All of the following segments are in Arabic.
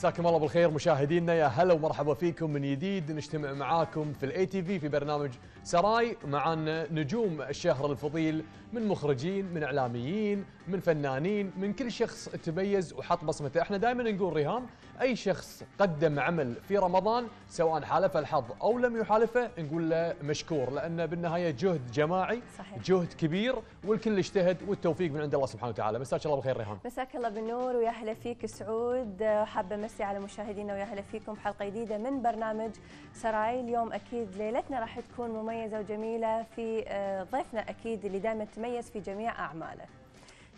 مساكم الله بالخير مشاهدينا يا هلا ومرحبا فيكم من جديد نجتمع معاكم في الاي تي في في برنامج سراي معنا نجوم الشهر الفضيل من مخرجين من اعلاميين من فنانين من كل شخص تميز وحط بصمته احنا دائما نقول ريهام أي شخص قدم عمل في رمضان سواء حالف الحظ أو لم يحالفه نقول له مشكور لأنه بالنهاية جهد جماعي صحيح. جهد كبير والكل اجتهد والتوفيق من عند الله سبحانه وتعالى مساك الله بخير ريهام مساك الله بالنور ويا هلا فيك سعود حابة مسي على مشاهدينا ويا هلا فيكم حلقة جديدة من برنامج سراي اليوم أكيد ليلتنا راح تكون مميزة وجميلة في آه، ضيفنا أكيد اللي دائما تميز في جميع أعماله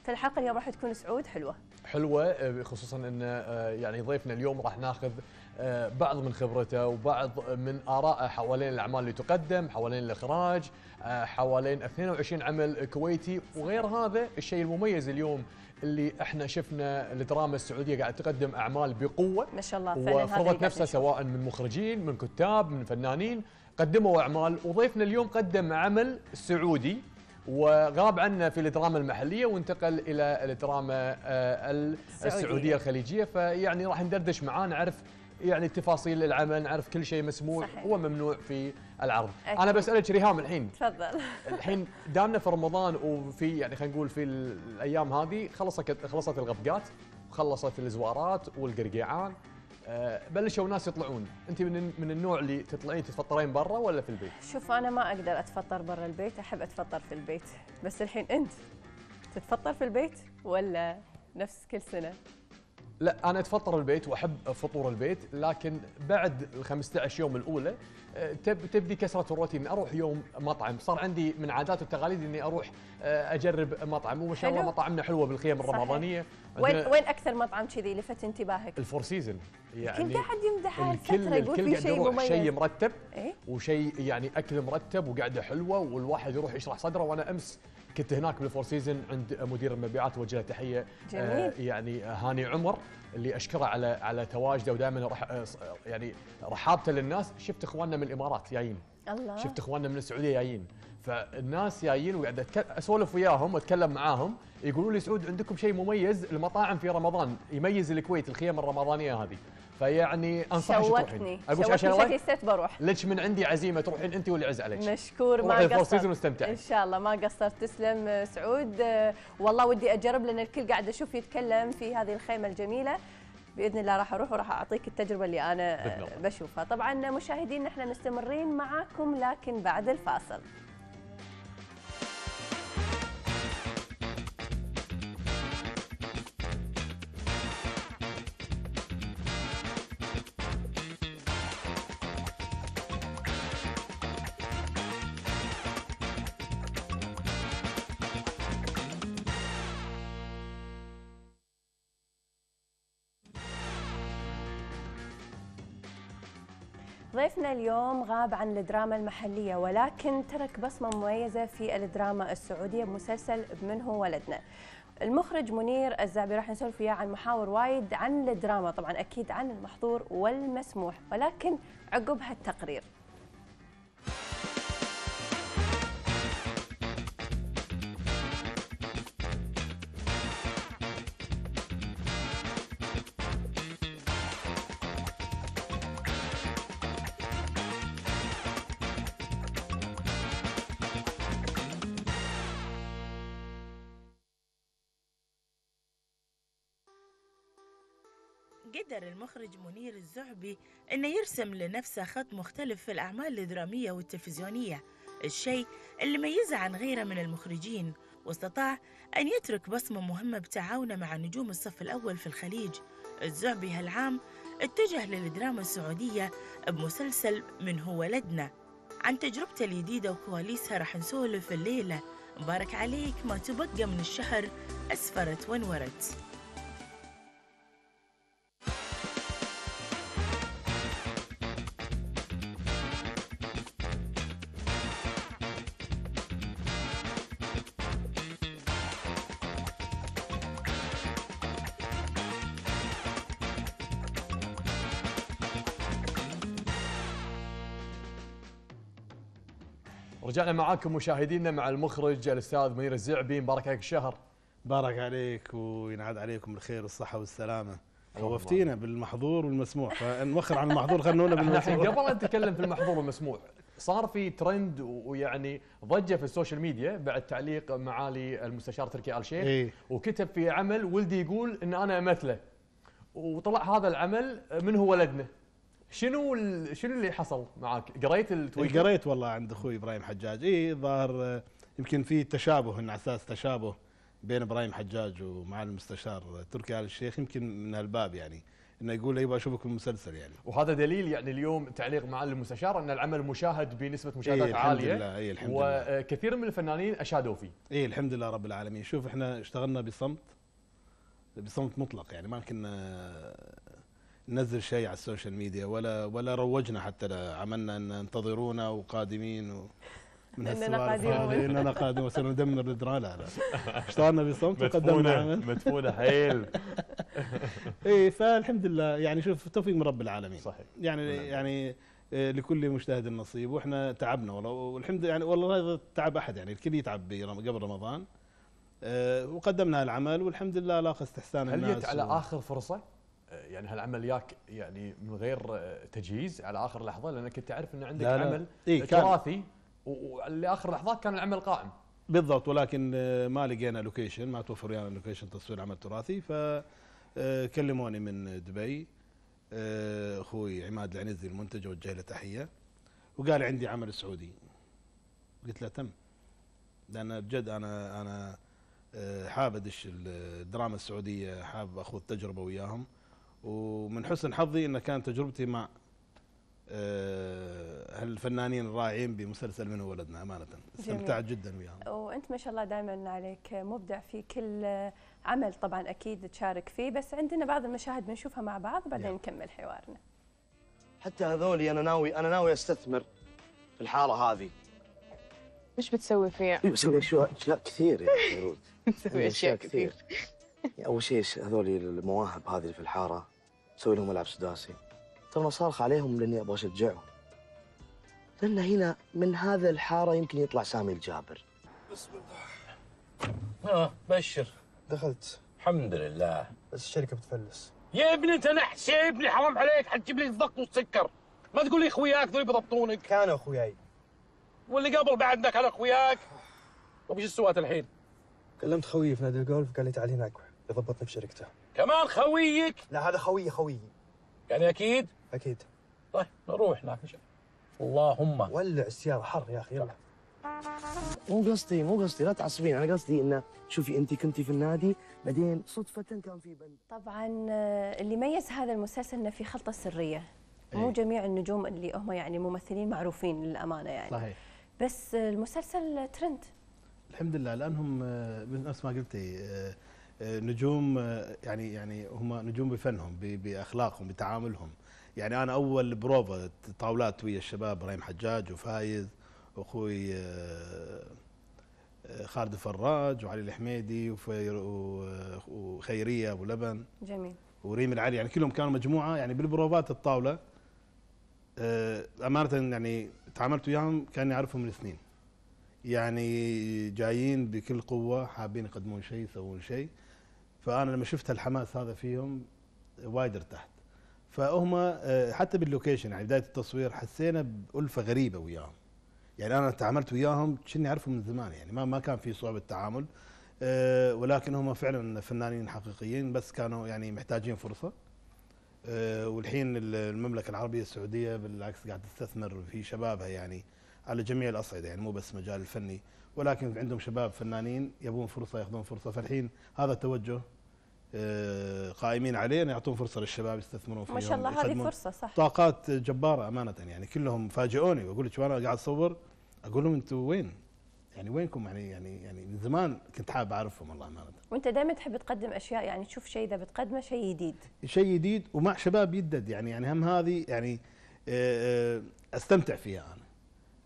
فالحلقه اليوم راح تكون سعود حلوه حلوه آه، خصوصا ان آه، يعني ضيفنا اليوم راح ناخذ آه، بعض من خبرته وبعض من اراءه حوالين الأعمال اللي تقدم حوالين الإخراج حوالين 22 عمل كويتي وغير هذا الشيء المميز اليوم اللي احنا شفنا الدراما السعوديه قاعده تقدم اعمال بقوه ما شاء الله وفرضت نفسها سواء من مخرجين من كتاب من فنانين قدموا اعمال وضيفنا اليوم قدم عمل سعودي وغاب عنا في الدراما المحليه وانتقل الى الدراما آه، السعوديه الخليجيه فيعني راح ندردش معاه نعرف يعني تفاصيل العمل نعرف كل شيء مسموع صحيح. وممنوع في العرض أكيد. انا بسالك ريهام الحين تفضل الحين دامنا في رمضان وفي يعني خلينا نقول في الايام هذه خلصت خلصت الغبقات وخلصت الزوارات والقرقيعان آه، بلشوا ناس يطلعون انت من من النوع اللي تطلعين تتفطرين برا ولا في البيت شوف انا ما اقدر اتفطر برا البيت احب اتفطر في البيت بس الحين انت تتفطر في البيت ولا نفس كل سنه لا انا اتفطر البيت واحب فطور البيت لكن بعد ال 15 يوم الاولى آه، تبدي كسره الروتين اروح يوم مطعم صار عندي من عادات وتقاليد اني اروح آه، اجرب مطعم وما شاء الله مطاعمنا حلوه بالخيام الرمضانيه وين وين اكثر مطعم كذي لفت انتباهك؟ الفور سيزون يعني كل قاعد يمدحها الفتره يقول في شيء مميز شيء مرتب إيه؟ وشيء يعني اكل مرتب وقعده حلوه والواحد يروح يشرح صدره وانا امس كنت هناك بالفور سيزون عند مدير المبيعات وجه له تحيه آه، جميل. آه يعني هاني عمر اللي اشكره على على تواجده ودائما رح آه، يعني رحابته للناس شفت اخواننا من الامارات جايين الله شفت اخواننا من السعوديه جايين فالناس جايين وقاعد اسولف وياهم واتكلم معاهم يقولون لي سعود عندكم شيء مميز المطاعم في رمضان يميز الكويت الخيام الرمضانيه هذه فيعني انصحك شوتني اقول شكلي عشان بروح لك من عندي عزيمه تروحين انت واللي عز عليك مشكور ما قصرت واستمتعي ان شاء الله ما قصرت تسلم سعود آه، والله ودي اجرب لان الكل قاعد اشوف يتكلم في هذه الخيمه الجميله باذن الله راح اروح وراح اعطيك التجربه اللي انا بشوفها طبعا مشاهدينا احنا مستمرين معاكم لكن بعد الفاصل ضيفنا اليوم غاب عن الدراما المحلية ولكن ترك بصمة مميزة في الدراما السعودية بمسلسل من هو ولدنا المخرج منير الزعبي راح نسولف وياه عن محاور وايد عن الدراما طبعا أكيد عن المحظور والمسموح ولكن عقب هالتقرير المخرج منير الزعبي أنه يرسم لنفسه خط مختلف في الأعمال الدرامية والتلفزيونية الشيء اللي ميزه عن غيره من المخرجين واستطاع أن يترك بصمة مهمة بتعاونه مع نجوم الصف الأول في الخليج الزعبي هالعام اتجه للدراما السعودية بمسلسل من هو لدنا عن تجربته الجديدة وكواليسها راح نسولف الليلة مبارك عليك ما تبقى من الشهر أسفرت وانورت شغل معاكم مشاهدينا مع المخرج الاستاذ منير الزعبي مبارك عليك الشهر بارك عليك وينعاد عليكم الخير والصحه والسلامه خوفتينا بالمحظور والمسموع فنوخر عن المحظور خلونا بالمسموع قبل ان نتكلم في المحظور والمسموع صار في ترند ويعني ضجه في السوشيال ميديا بعد تعليق معالي المستشار تركي ال شيخ إيه؟ وكتب في عمل ولدي يقول ان انا امثله وطلع هذا العمل من هو ولدنا شنو شنو اللي حصل معك؟ قريت التويتر؟ قريت والله عند اخوي ابراهيم حجاج، اي ظهر آه، يمكن في تشابه على اساس تشابه بين ابراهيم حجاج ومع المستشار تركي ال الشيخ يمكن من هالباب يعني انه يقول يبغى إيه، اشوفك المسلسل يعني وهذا دليل يعني اليوم تعليق مع المستشار ان العمل مشاهد بنسبه إيه، مشاهدات إيه عاليه الحمد لله إيه الحمد لله وكثير آه، من الفنانين اشادوا فيه اي الحمد لله رب العالمين شوف احنا اشتغلنا بصمت بصمت مطلق يعني ما كنا ننزل شيء على السوشيال ميديا ولا ولا روجنا حتى عملنا ان انتظرونا وقادمين و من اننا قادمين اننا قادمون لا لا اشتغلنا بصمت وقدمنا مدفونه حيل اي فالحمد لله يعني شوف توفيق من رب العالمين صحيح يعني نعم. يعني آه، لكل مجتهد نصيب واحنا تعبنا والله والحمد يعني والله هذا تعب احد يعني الكل يتعب قبل رمضان آه، وقدمنا العمل والحمد لله لاقى استحسان الناس هل جيت على اخر فرصه؟ يعني هالعمل ياك يعني من غير تجهيز على اخر لحظه لانك كنت اعرف ان عندك لا لا. عمل إيه تراثي ولاخر لحظات كان العمل قائم بالضبط ولكن ما لقينا لوكيشن ما توفر ويانا يعني لوكيشن تصوير عمل تراثي فكلموني آه، من دبي آه، اخوي عماد العنزي المنتج وجه له تحيه وقال عندي عمل سعودي قلت له تم لان بجد انا انا آه، حاب ادش الدراما السعوديه حاب اخوض تجربه وياهم ومن حسن حظي أن كانت تجربتي مع آه، هالفنانين الرائعين بمسلسل من ولدنا امانه استمتعت جدا وياهم وانت ما شاء الله دائما عليك مبدع في كل عمل طبعا اكيد تشارك فيه بس عندنا بعض المشاهد بنشوفها مع بعض بعدين يعني. نكمل حوارنا حتى هذولي انا ناوي انا ناوي استثمر في الحاره هذه ايش بتسوي فيها؟ أيوة، بسوي اشياء كثير يا بيروت بسوي اشياء كثير اول شيء هذول المواهب هذه في الحاره تسوي لهم ملعب سداسي ترى صارخ عليهم لاني ابغى اشجعهم لان هنا من هذا الحاره يمكن يطلع سامي الجابر بسم الله اه بشر دخلت الحمد لله بس الشركه بتفلس يا ابني انت نحس يا ابني حرام عليك حتجيب لي الضغط والسكر ما تقول لي اخوياك ذول بيضبطونك كانوا اخوياي واللي قبل بعدنا كانوا اخوياك طيب، وش ايش سويت الحين؟ كلمت خويي في نادي الجولف قال لي تعال هناك يضبطني في شركته كمان خويك لا هذا خويي خويي يعني اكيد اكيد طيب نروح هناك نشوف اللهم ولع السياره حر يا اخي يلا مو قصدي مو قصدي لا تعصبين انا قصدي انه شوفي انت كنتي في النادي بعدين صدفه كان في بند طبعا آه، اللي ميز هذا المسلسل انه في خلطه سريه إيه؟ مو جميع النجوم اللي هم يعني ممثلين معروفين للامانه يعني صحيح بس آه، المسلسل ترند الحمد لله لانهم نفس آه، ما قلتي نجوم يعني يعني هم نجوم بفنهم باخلاقهم بتعاملهم يعني انا اول بروفا طاولات ويا الشباب ابراهيم حجاج وفايز واخوي آه، خالد الفراج وعلي الحميدي وخيريه ابو لبن جميل وريم العلي يعني كلهم كانوا مجموعه يعني بالبروفات الطاوله آه، امانه يعني تعاملت وياهم كاني اعرفهم من سنين يعني جايين بكل قوه حابين يقدمون شيء يسوون شيء فانا لما شفت الحماس هذا فيهم وايد ارتحت فهم آه، حتى باللوكيشن يعني بدايه التصوير حسينا بالفه غريبه وياهم يعني انا تعاملت وياهم كني اعرفهم من زمان يعني ما ما كان في صعوبه تعامل آه، ولكن هم فعلا فنانين حقيقيين بس كانوا يعني محتاجين فرصه آه، والحين المملكه العربيه السعوديه بالعكس قاعد تستثمر في شبابها يعني على جميع الاصعده يعني مو بس مجال الفني ولكن عندهم شباب فنانين يبون فرصه ياخذون فرصه فالحين هذا التوجه آه، قائمين عليه يعطون فرصه للشباب يستثمرون فيهم ما شاء الله هذه فرصه صح طاقات جباره امانه يعني كلهم فاجئوني واقول لك وانا قاعد اصور اقول لهم انتم وين؟ يعني وينكم يعني يعني يعني من زمان كنت حاب اعرفهم والله امانه وانت دائما تحب تقدم اشياء يعني تشوف شيء اذا بتقدمه شيء جديد شيء جديد ومع شباب يدد يعني يعني هم هذه يعني آه، آه، استمتع فيها انا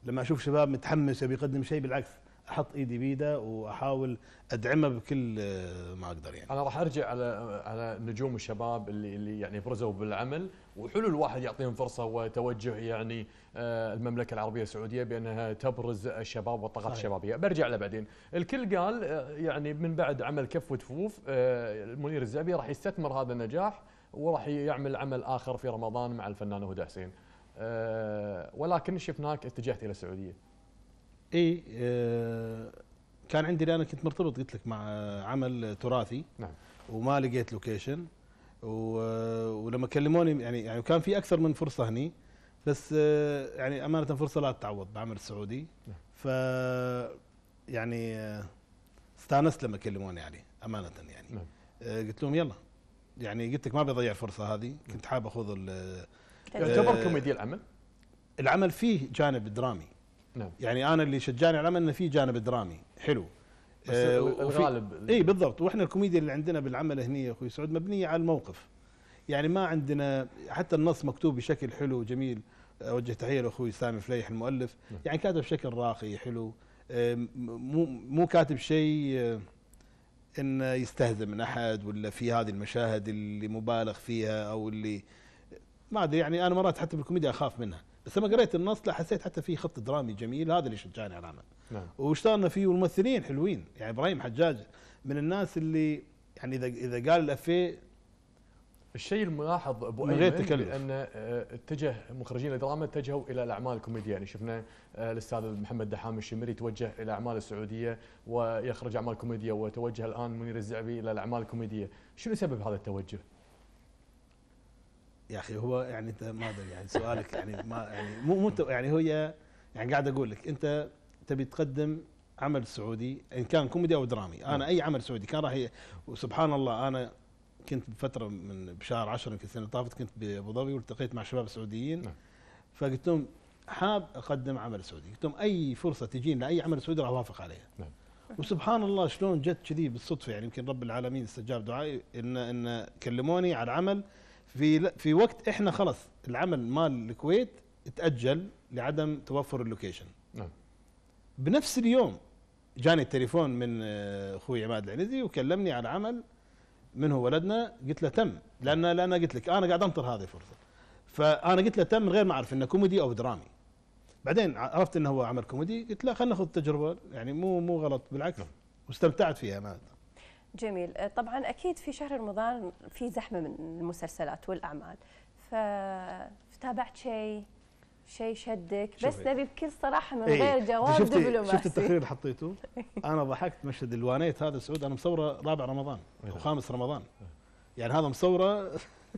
لما اشوف شباب متحمس يبي يقدم شيء بالعكس احط ايدي بيده واحاول ادعمه بكل آه، ما اقدر يعني. انا راح ارجع على على نجوم الشباب اللي اللي يعني برزوا بالعمل وحلو الواحد يعطيهم فرصه وتوجه يعني آه، المملكه العربيه السعوديه بانها تبرز الشباب والطاقات الشبابيه، برجع له بعدين. الكل قال آه، يعني من بعد عمل كف وتفوف المنير الزعبي راح يستثمر هذا النجاح وراح يعمل عمل اخر في رمضان مع الفنان هدى حسين. ولكن شفناك اتجهت الى السعوديه. اي آه كان عندي انا كنت مرتبط قلت لك مع عمل تراثي نعم وما لقيت لوكيشن آه، ولما كلموني يعني يعني كان في اكثر من فرصه هني بس آه، يعني امانه فرصه لا تتعوض بعمل سعودي نعم. ف يعني آه، استانست لما كلموني عليه يعني، امانه يعني نعم. قلت لهم يلا يعني قلت لك ما بضيع الفرصه هذه كنت حاب اخذ يعتبر كوميدي العمل العمل فيه جانب درامي نعم. يعني انا اللي شجعني على العمل انه في جانب درامي حلو بس آه الغالب اي إيه، بالضبط واحنا الكوميديا اللي عندنا بالعمل هنا يا اخوي سعود مبنيه على الموقف يعني ما عندنا حتى النص مكتوب بشكل حلو وجميل اوجه تحيه لاخوي سامي فليح المؤلف نعم. يعني كاتب بشكل راقي حلو مو مو كاتب شيء آه، انه يستهزئ من احد ولا في هذه المشاهد اللي مبالغ فيها او اللي ما ادري يعني انا مرات حتى بالكوميديا اخاف منها بس لما قريت النص لا حسيت حتى في خط درامي جميل هذا اللي شجعني على العمل نعم. واشتغلنا فيه والممثلين حلوين يعني ابراهيم حجاج من الناس اللي يعني اذا اذا قال الافيه الشيء الملاحظ ابو ايمن ان آه، اتجه مخرجين الدراما اتجهوا الى الاعمال الكوميديه يعني شفنا آه، الاستاذ محمد دحام الشمري توجه الى اعمال السعوديه ويخرج اعمال كوميديه وتوجه الان منير الزعبي الى الاعمال الكوميديه شنو سبب هذا التوجه يا اخي هو يعني انت ما ادري يعني سؤالك يعني ما يعني مو مو يعني هو يعني قاعد اقول لك انت تبي تقدم عمل سعودي ان كان كوميدي او درامي انا نعم. اي عمل سعودي كان راح وسبحان الله انا كنت بفتره من بشهر 10 يمكن السنه اللي طافت كنت بابو ظبي والتقيت مع شباب سعوديين نعم. فقلت لهم حاب اقدم عمل سعودي قلت لهم اي فرصه تجيني لاي عمل سعودي راح اوافق عليها نعم وسبحان الله شلون جت كذي بالصدفه يعني يمكن رب العالمين استجاب دعائي ان ان كلموني على عمل في في وقت احنا خلص العمل مال الكويت تاجل لعدم توفر اللوكيشن نعم بنفس اليوم جاني التليفون من آه، اخوي عماد العنزي وكلمني على عمل هو ولدنا قلت له تم لان لان قلت لك انا قاعد انطر هذه الفرصه فانا قلت له تم من غير ما اعرف انه كوميدي او درامي بعدين عرفت انه هو عمل كوميدي قلت له خلينا ناخذ التجربه يعني مو مو غلط بالعكس نعم. واستمتعت فيها معناتها جميل آه، طبعا اكيد في شهر رمضان في زحمه من المسلسلات والاعمال فتابعت شيء شيء شدك بس نبي بكل صراحه من ايه غير جواب شفتي دبلوماسي شفت التقرير اللي حطيته إيه. انا ضحكت مشهد الوانيت هذا سعود انا مصوره رابع رمضان إيه. وخامس رمضان يعني هذا مصوره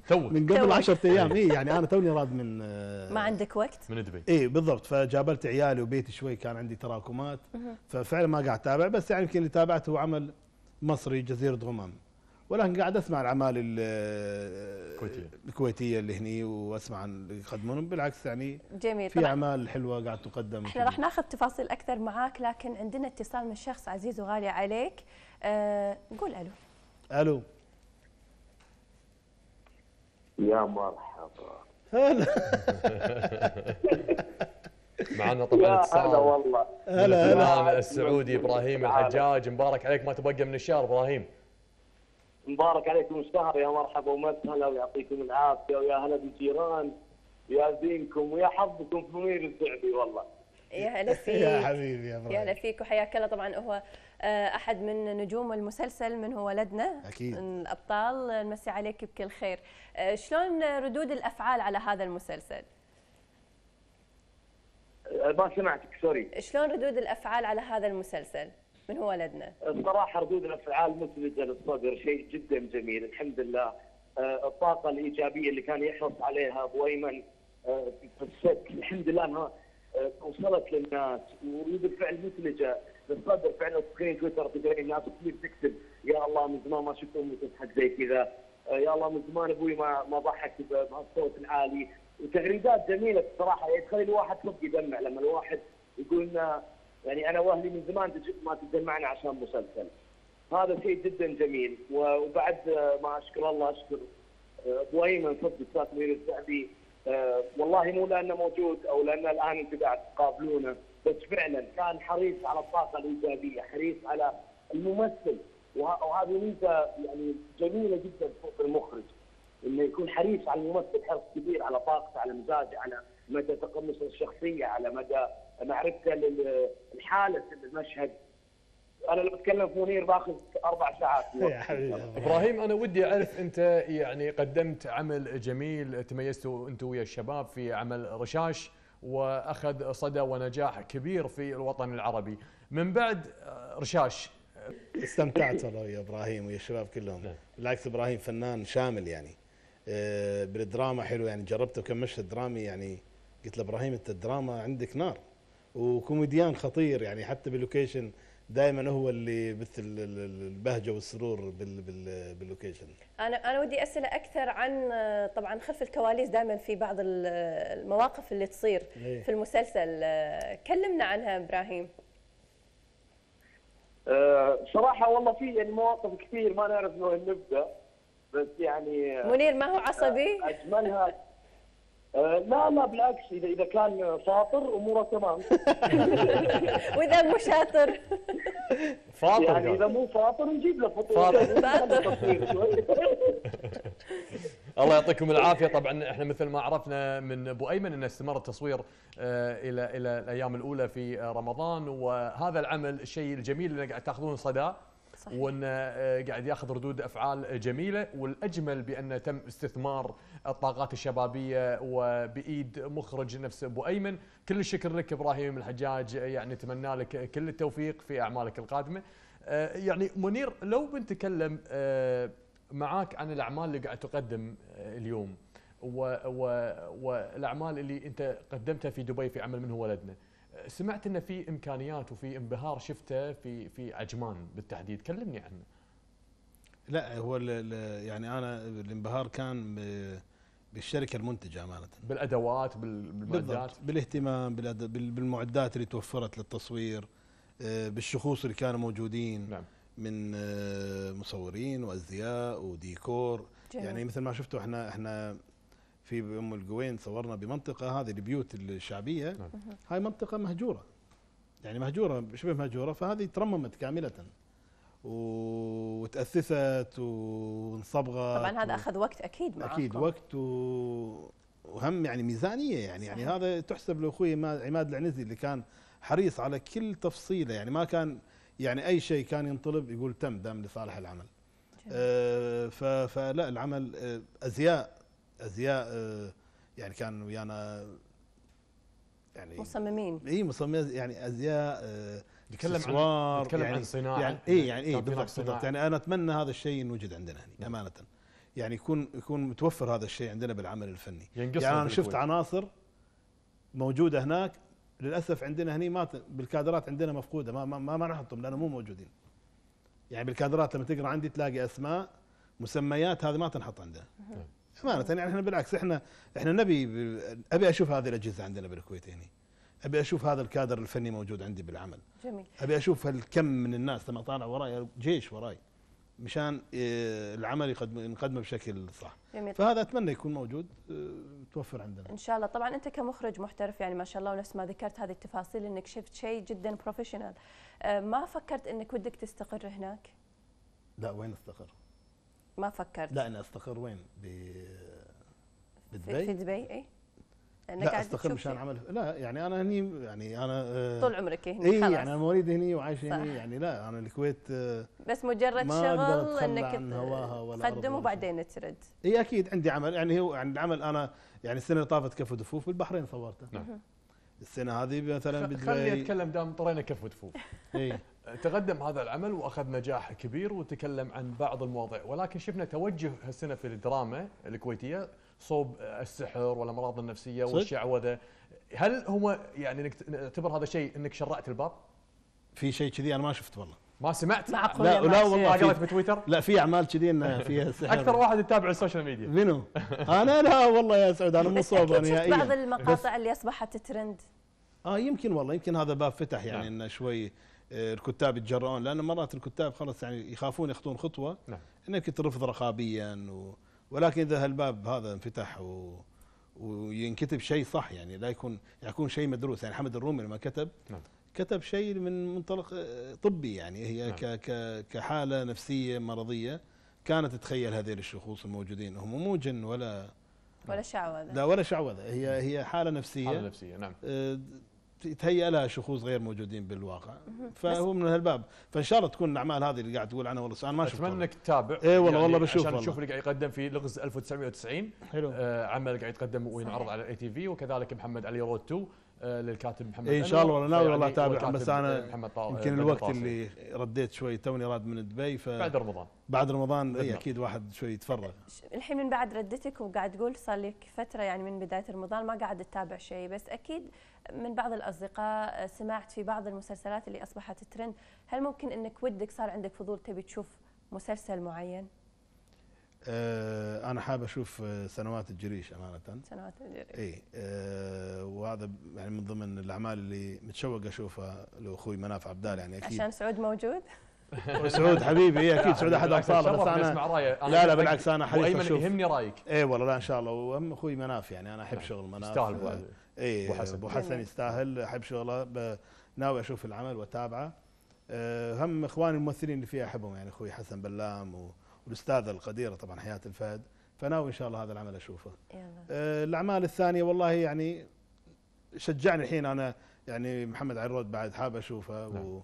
تو من قبل 10 ايام اي يعني انا توني راد من آه، ما عندك وقت من دبي اي بالضبط فجابلت عيالي وبيتي شوي كان عندي تراكمات ففعلا ما قاعد اتابع بس يعني يمكن اللي تابعته عمل مصري جزيرة غمام ولكن قاعد اسمع العمال الكويتيه الكويتيه اللي هني واسمع عن اللي يقدمونهم بالعكس يعني جميل في اعمال حلوه قاعد تقدم احنا راح ناخذ تفاصيل اكثر معاك لكن عندنا اتصال من شخص عزيز وغالي عليك أه قول الو الو يا مرحبا هلا معنا طبعا اتصال والله هلا هلا السعودي ابراهيم الحجاج مبارك عليك ما تبقى من الشهر ابراهيم مبارك عليكم الشهر يا مرحبا ومسهلا ويعطيكم العافيه ويا هلا بالجيران يا دينكم ويا حظكم في منير الزعبي والله يا هلا فيك يا حبيبي يا يا هلا فيك وحياك الله طبعا هو آه، احد من نجوم المسلسل من هو ولدنا اكيد الابطال نمسي عليك بكل خير آه، شلون ردود الافعال على هذا المسلسل؟ أه، ما سمعتك سوري شلون ردود الافعال على هذا المسلسل من هو ولدنا؟ الصراحه ردود الافعال مثلجه للصدر شيء جدا جميل الحمد لله أه، الطاقه الايجابيه اللي كان يحرص عليها ابو ايمن في أه، الست الحمد لله انها وصلت للناس ورد الفعل مثلجه للصدر فعلا سكرين تويتر تقرين الناس كثير تكتب يا الله من زمان ما شفت امي تضحك زي كذا يا الله من زمان ابوي ما ما ضحك بهالصوت العالي وتغريدات جميله بصراحه يعني تخلي الواحد صدق يدمع لما الواحد يقول لنا يعني انا واهلي من زمان ما تجمعنا عشان مسلسل. هذا شيء جدا جميل وبعد آه، ما اشكر الله اشكر آه، ابو ايمن صدق استاذ مير الذهبي والله مو لانه موجود او لانه الان انت قاعد تقابلونه بس فعلا كان حريص على الطاقه الايجابيه، حريص على الممثل وهذه ميزه يعني جميله جدا في المخرج. انه يكون حريص على الممثل حرص كبير على طاقته على مزاجه على مدى تقمصه الشخصيه على مدى معرفته لحاله المشهد انا لو بتكلم في منير باخذ اربع ساعات ابراهيم انا ودي اعرف انت يعني قدمت عمل جميل تميزتوا انت ويا الشباب في عمل رشاش واخذ صدى ونجاح كبير في الوطن العربي من بعد آه، رشاش استمتعت والله يا ابراهيم ويا الشباب كلهم نعم. بالعكس ابراهيم فنان شامل يعني آه، بالدراما حلو يعني جربته كم مشهد درامي يعني قلت له ابراهيم انت الدراما عندك نار وكوميديان خطير يعني حتى باللوكيشن دائما هو اللي مثل البهجه والسرور بال بال باللوكيشن انا انا ودي اساله اكثر عن آه، طبعا خلف الكواليس دائما في بعض المواقف اللي تصير إيه؟ في المسلسل آه، كلمنا عنها ابراهيم صراحه والله في يعني مواقف كثير ما نعرف من وين نبدا بس يعني منير ما هو عصبي؟ آه، اجملها آه، لا لا بالعكس اذا اذا كان شاطر اموره تمام واذا مو شاطر فاطر يعني اذا مو فاطر نجيب له فطور الله يعطيكم العافيه طبعا احنا مثل ما عرفنا من ابو ايمن ان استمر التصوير آه، الى الى الايام الاولى في رمضان وهذا العمل الشيء الجميل اللي قاعد تاخذون صدى وأن وانه قاعد ياخذ ردود افعال جميله والاجمل بانه تم استثمار الطاقات الشبابيه وبايد مخرج نفس ابو ايمن كل الشكر لك ابراهيم الحجاج يعني اتمنى لك كل التوفيق في اعمالك القادمه آه، يعني منير لو بنتكلم آه، معاك عن الاعمال اللي قاعد تقدم آه، اليوم والاعمال اللي انت قدمتها في دبي في عمل من هو ولدنا سمعت انه في امكانيات وفي انبهار شفته في في عجمان بالتحديد كلمني عنه لا هو يعني انا الانبهار كان بالشركه المنتجه امانه بالادوات بالمعدات بالاهتمام بالمعدات اللي توفرت للتصوير آه، بالشخوص اللي كانوا موجودين نعم. من آه، مصورين وازياء وديكور جميل. يعني مثل ما شفتوا احنا احنا في ام القوين صورنا بمنطقه هذه البيوت الشعبيه نعم. هاي منطقه مهجوره يعني مهجوره شبه مهجوره فهذه ترممت كامله وتاسست وانصبغت طبعا هذا اخذ وقت اكيد معكم اكيد وقت و... وهم يعني ميزانيه يعني صحيح. يعني هذا تحسب لاخوي عماد العنزي اللي كان حريص على كل تفصيله يعني ما كان يعني اي شيء كان ينطلب يقول تم دام لصالح العمل آه فلا العمل آه ازياء ازياء آه، يعني كان ويانا يعني مصممين اي مصممين يعني ازياء آه، نتكلم عن نتكلم يعني عن صناعه يعني اي يعني اي بالضبط بالضبط يعني انا اتمنى هذا الشيء ينوجد عندنا هنا امانه يعني يكون يكون متوفر هذا الشيء عندنا بالعمل الفني يعني انا شفت عناصر موجوده هناك للاسف عندنا هني ما بالكادرات عندنا مفقوده ما ما ما نحطهم لانه مو موجودين يعني بالكادرات لما تقرا عندي تلاقي اسماء مسميات هذه ما تنحط عندنا طيب. امانه يعني احنا بالعكس احنا احنا نبي ابي اشوف هذه الاجهزه عندنا بالكويت هنا ابي اشوف هذا الكادر الفني موجود عندي بالعمل جميل ابي اشوف هالكم من الناس لما طالع وراي جيش وراي مشان آه، العمل يقدمه بشكل صح جميل. فهذا اتمنى يكون موجود آه، توفر عندنا ان شاء الله طبعا انت كمخرج محترف يعني ما شاء الله ونفس ما ذكرت هذه التفاصيل انك شفت شيء جدا بروفيشنال آه، ما فكرت انك ودك تستقر هناك لا وين استقر ما فكرت لا انا استقر وين ب بدبي في دبي اي انك لا استقر مشان عمل لا يعني انا هني يعني انا آه، طول عمرك هني اي يعني انا مواليد هني وعايش هني يعني لا انا الكويت آه، بس مجرد شغل انك تقدم وبعدين ترد اي اكيد عندي عمل يعني هو يعني العمل انا يعني السنه اللي طافت كف ودفوف بالبحرين صورته نعم السنه هذه مثلا بدبي خليني اتكلم دام طرينا كف ودفوف اي تقدم هذا العمل واخذ نجاح كبير وتكلم عن بعض المواضيع ولكن شفنا توجه هالسنه في الدراما الكويتيه صوب السحر والامراض النفسيه والشعوذه هل هو يعني نعتبر هذا شيء انك شرعت الباب؟ في شيء كذي انا ما شفت والله ما سمعت معقول لا, لا والله قريت بتويتر لا في اعمال كذي انه فيها سحر اكثر واحد يتابع السوشيال ميديا منو؟ انا لا والله يا سعود انا مو صوب انا شفت بعض إيه. المقاطع اللي اصبحت ترند اه يمكن والله يمكن هذا باب فتح يعني نعم. انه شوي آه، الكتاب يتجرؤون لانه مرات الكتاب خلص يعني يخافون يخطون خطوه نعم. انك ترفض رقابيا و ولكن اذا هالباب هذا انفتح و وينكتب شيء صح يعني لا يكون يكون شيء مدروس يعني حمد الرومي لما كتب نعم. كتب شيء من منطلق آه، طبي يعني هي نعم. ك كحاله نفسيه مرضيه كانت تتخيل هذيل الشخوص الموجودين هم مو جن ولا ولا شعوذه لا ولا شعوذه هي هي حاله نفسيه حاله نفسيه نعم آه، تهيئ لها شخوص غير موجودين بالواقع فهو من هالباب فان شاء الله تكون الاعمال هذه اللي قاعد تقول عنها والله انا ما شفتها اتمنى انك تتابع اي والله يعني والله بشوف عشان تشوف اللي قاعد يقدم في لغز 1990 حلو آه عمل قاعد يقدم وينعرض على الاي تي في وكذلك محمد علي رود 2 آه، للكاتب محمد إيه، ان شاء الله والله ناوي والله اتابع بس انا آه، يمكن الوقت طاصل. اللي رديت شوي توني راد من دبي ف بعد رمضان بعد رمضان اي اكيد واحد شوي يتفرغ الحين من بعد ردتك وقاعد تقول صار لك فتره يعني من بدايه رمضان ما قاعد تتابع شيء بس اكيد من بعض الاصدقاء آه، سمعت في بعض المسلسلات اللي اصبحت ترند هل ممكن انك ودك صار عندك فضول تبي تشوف مسلسل معين آه، انا حابب اشوف آه، سنوات الجريش امانه سنوات الجريش اي أه وهذا يعني من ضمن الاعمال اللي متشوق اشوفها لاخوي مناف عبدال يعني اكيد عشان سعود موجود سعود حبيبي إيه اكيد سعود احد ابطاله بس انا لا لا بالعكس انا حريص اشوف يهمني رايك اي والله لا ان شاء الله وهم اخوي مناف يعني انا احب نعم. شغل مناف يستاهل اي ابو حسن يستاهل احب شغله ناوي اشوف العمل واتابعه آه، هم اخواني الممثلين اللي فيها احبهم يعني اخوي حسن بلام و والاستاذه القديره طبعا حياه الفهد فناوي ان شاء الله هذا العمل اشوفه آه الاعمال الثانيه والله يعني شجعني الحين انا يعني محمد عرود بعد حاب اشوفه نعم. و,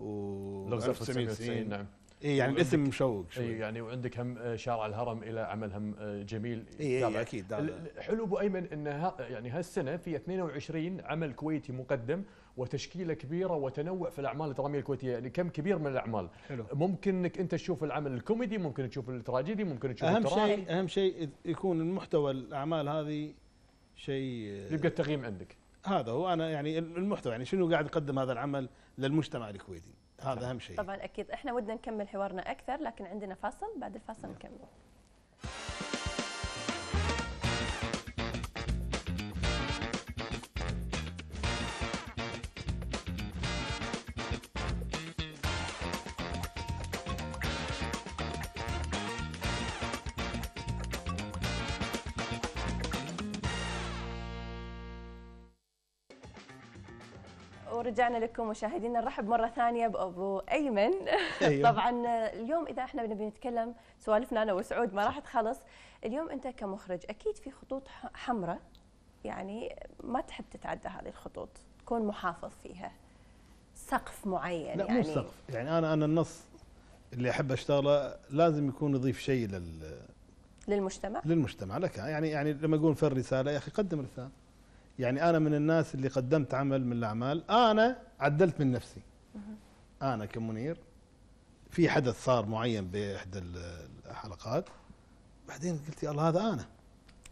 و 1990 نعم اي يعني الاسم مشوق شوي إيه يعني وعندك هم آه، شارع الهرم الى عمل هم آه، جميل اي إيه, إيه، اكيد حلو ابو ايمن ان يعني هالسنه في 22 عمل كويتي مقدم وتشكيله كبيره وتنوع في الاعمال الدراميه الكويتيه يعني كم كبير من الاعمال حلو. ممكن انك انت تشوف العمل الكوميدي ممكن تشوف التراجيدي ممكن تشوف اهم شيء اهم شيء يكون المحتوى الاعمال هذه شيء آه، يبقى التقييم عندك هذا هو انا يعني المحتوى يعني شنو قاعد يقدم هذا العمل للمجتمع الكويتي هذا نعم. اهم شيء طبعا اكيد احنا ودنا نكمل حوارنا اكثر لكن عندنا فاصل بعد الفاصل نعم. نكمل رجعنا لكم مشاهدينا نرحب مره ثانيه بابو ايمن أيوة. طبعا اليوم اذا احنا بنبي نتكلم سوالفنا انا وسعود ما راح تخلص اليوم انت كمخرج اكيد في خطوط حمراء يعني ما تحب تتعدى هذه الخطوط تكون محافظ فيها سقف معين لا يعني مو سقف يعني انا انا النص اللي احب اشتغله لازم يكون يضيف شيء لل للمجتمع للمجتمع لك يعني يعني لما يقول في الرساله يا اخي قدم رساله يعني انا من الناس اللي قدمت عمل من الاعمال انا عدلت من نفسي انا كمنير في حدث صار معين باحدى الحلقات بعدين قلت يا الله هذا انا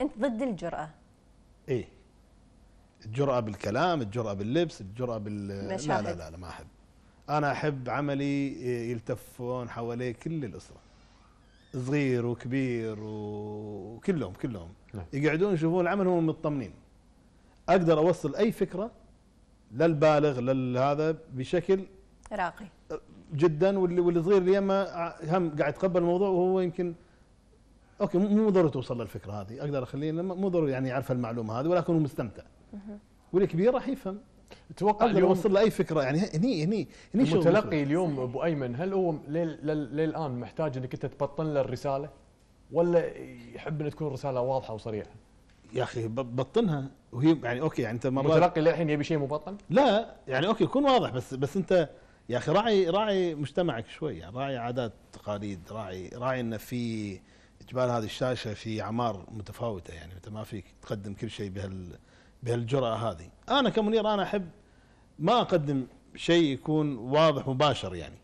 انت ضد الجراه ايه الجرأة بالكلام الجرأة باللبس الجرأة بال لا لا لا, لا ما أحب أنا أحب عملي يلتفون حواليه كل الأسرة صغير وكبير وكلهم كلهم نعم. يقعدون يشوفون العمل وهم مطمنين اقدر اوصل اي فكره للبالغ لهذا بشكل راقي جدا واللي واللي صغير يما هم قاعد يتقبل الموضوع وهو يمكن اوكي مو ضروري توصل للفكره هذه اقدر اخليه مو ضروري يعني يعرف المعلومه هذه ولكن هو مستمتع والكبير راح يفهم اتوقع اليوم يوصل له اي فكره يعني هني هني هني المتلقي اليوم ابو ايمن هل هو للان محتاج انك انت تبطن له الرساله ولا يحب ان تكون الرساله واضحه وصريحه يا اخي بطنها وهي يعني اوكي يعني انت مرات المتلقي للحين يبي شيء مبطن؟ لا يعني اوكي يكون واضح بس بس انت يا اخي راعي راعي مجتمعك شوي يعني راعي عادات تقاليد راعي راعي انه في جبال هذه الشاشه في اعمار متفاوته يعني انت ما فيك تقدم كل شيء بهال بهالجرأه هذه انا كمنير انا احب ما اقدم شيء يكون واضح مباشر يعني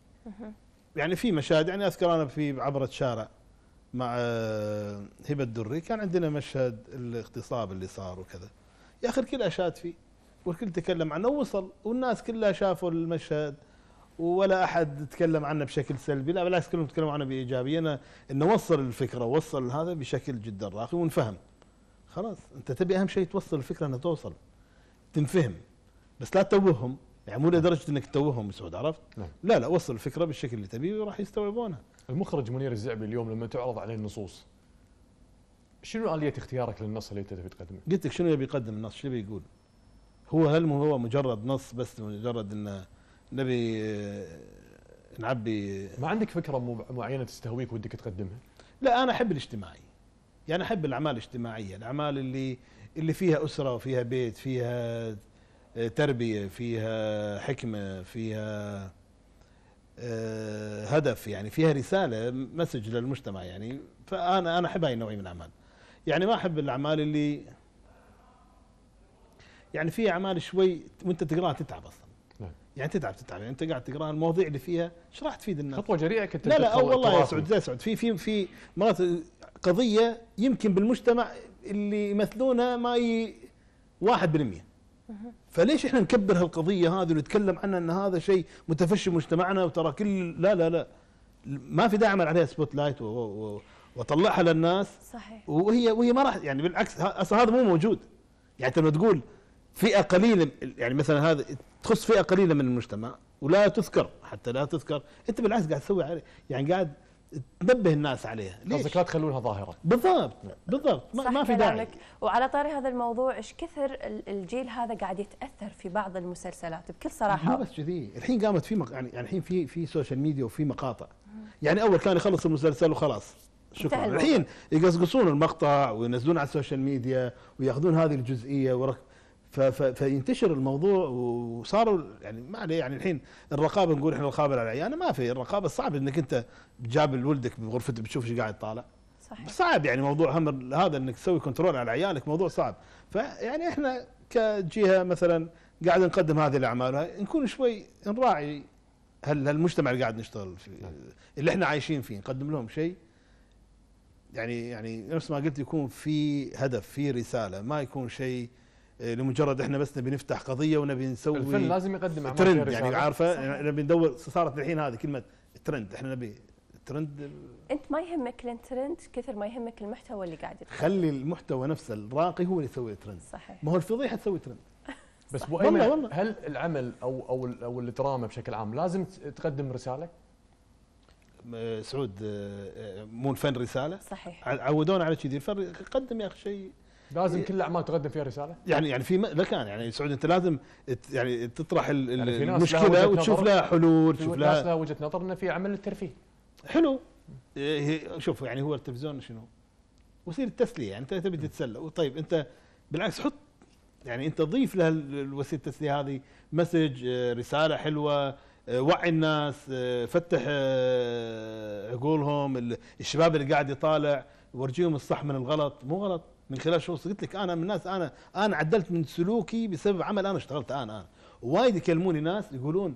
يعني في مشاهد يعني اذكر انا في عبره شارع مع آه، هبه الدري كان عندنا مشهد الاغتصاب اللي صار وكذا يا اخي الكل اشاد فيه والكل تكلم عنه ووصل والناس كلها شافوا المشهد ولا احد تكلم عنه بشكل سلبي لا بالعكس كلهم تكلموا عنه بايجابيه انه وصل الفكره وصل هذا بشكل جدا راقي ونفهم خلاص انت تبي اهم شيء توصل الفكره انها توصل تنفهم بس لا توهم يعني مو لدرجه انك توهم سعود عرفت؟ نعم. لا لا وصل الفكره بالشكل اللي تبيه وراح يستوعبونها المخرج منير الزعبي اليوم لما تعرض عليه النصوص شنو آلية اختيارك للنص اللي انت تبي تقدمه؟ قلت لك شنو يبي يقدم النص؟ شنو بيقول؟ هو هل هو مجرد نص بس مجرد انه نبي آه، نعبي ما عندك فكرة معينة تستهويك ودك تقدمها؟ لا أنا أحب الاجتماعي يعني أحب الأعمال الاجتماعية الأعمال اللي اللي فيها أسرة وفيها بيت فيها آه، تربية فيها حكمة فيها آه، هدف يعني فيها رساله مسج للمجتمع يعني فانا انا احب هاي النوعيه من الاعمال يعني ما احب الاعمال اللي يعني في اعمال شوي وانت تقراها تتعب اصلا نعم. يعني تتعب تتعب يعني انت قاعد تقرا المواضيع اللي فيها ايش راح تفيد الناس خطوه جريئه كنت لا لا والله يا سعود يا سعود في في في مرات قضيه يمكن بالمجتمع اللي يمثلونها ما ي 1% فليش احنا نكبر هالقضيه هذه ونتكلم عنها ان هذا شيء متفشي مجتمعنا وترى كل لا لا لا ما في داعي اعمل عليها سبوت لايت واطلعها للناس صحيح وهي وهي ما راح يعني بالعكس اصلا هذا مو موجود يعني لما تقول فئه قليله يعني مثلا هذا تخص فئه قليله من المجتمع ولا تذكر حتى لا تذكر انت بالعكس قاعد تسوي يعني قاعد تنبه الناس عليها قصدك لا تخلونها ظاهره بالضبط نعم. بالضبط ما, ما في داعي وعلى طاري هذا الموضوع ايش كثر الجيل هذا قاعد يتاثر في بعض المسلسلات بكل صراحه مو بس كذي الحين قامت في مق... يعني, يعني الحين في في سوشيال ميديا وفي مقاطع يعني اول كان يخلص المسلسل وخلاص شكرا الحين يقصقصون المقطع وينزلون على السوشيال ميديا وياخذون هذه الجزئيه ورك فينتشر الموضوع وصاروا يعني ما عليه يعني الحين الرقابه نقول احنا الرقابه على يعني العيانه ما في الرقابه صعب انك انت جاب ولدك بغرفته بتشوف ايش قاعد طالع صحيح صعب يعني موضوع هم هذا انك تسوي كنترول على عيالك موضوع صعب فيعني احنا كجهه مثلا قاعد نقدم هذه الاعمال نكون شوي نراعي هل المجتمع اللي قاعد نشتغل فيه نعم. اللي احنا عايشين فيه نقدم لهم شيء يعني يعني نفس ما قلت يكون في هدف في رساله ما يكون شيء آه، لمجرد احنا بس نبي نفتح قضيه ونبي نسوي الفن لازم يقدم اعمال ترند يعني عارفه يعني نبي ندور صارت الحين هذه كلمه ترند احنا نبي ترند انت ما يهمك الترند كثر ما يهمك المحتوى اللي قاعد يترند. خلي المحتوى نفسه الراقي هو اللي يسوي الترند صحيح ما هو الفضيحه تسوي ترند بس بو والله والله. هل العمل او او او الدراما بشكل عام لازم تقدم رساله؟ سعود آه، آه، مو الفن رساله؟ صحيح عودونا على كذي الفن قدم يا اخي شيء لازم إيه. كل الاعمال تقدم فيها رساله يعني يعني في لكان يعني سعود انت لازم يعني تطرح يعني المشكله وتشوف لها حلول تشوف لها ناس لها وجهه نظر انه في عمل الترفيه حلو إيه، شوف يعني هو التلفزيون شنو وسيله تسليه يعني انت تبي تتسلى طيب انت بالعكس حط يعني انت ضيف لها الوسيله التسليه هذه مسج آه، رساله حلوه آه، وعي الناس آه، فتح عقولهم الشباب اللي قاعد يطالع ورجيهم الصح من الغلط مو غلط من خلال شغل قلت لك انا من الناس انا انا عدلت من سلوكي بسبب عمل انا اشتغلت انا انا وايد يكلموني ناس يقولون